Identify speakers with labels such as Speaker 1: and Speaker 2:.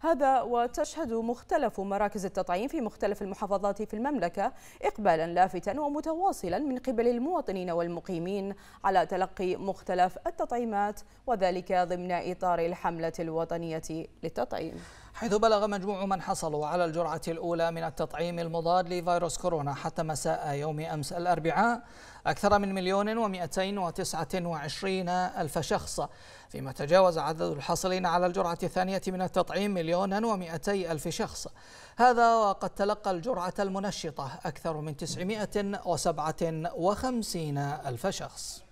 Speaker 1: هذا وتشهد مختلف مراكز التطعيم في مختلف المحافظات في المملكة إقبالا لافتا ومتواصلا من قبل المواطنين والمقيمين على تلقي مختلف التطعيمات وذلك ضمن إطار الحملة الوطنية للتطعيم
Speaker 2: حيث بلغ مجموع من حصلوا على الجرعة الأولى من التطعيم المضاد لفيروس كورونا حتى مساء يوم أمس الأربعاء أكثر من مليون ومئتين وتسعة وعشرين ألف شخص فيما تجاوز عدد الحاصلين على الجرعة الثانية من التطعيم مليون ومئتي ألف شخص هذا وقد تلقى الجرعة المنشطة أكثر من تسعمائة وسبعة وخمسين ألف شخص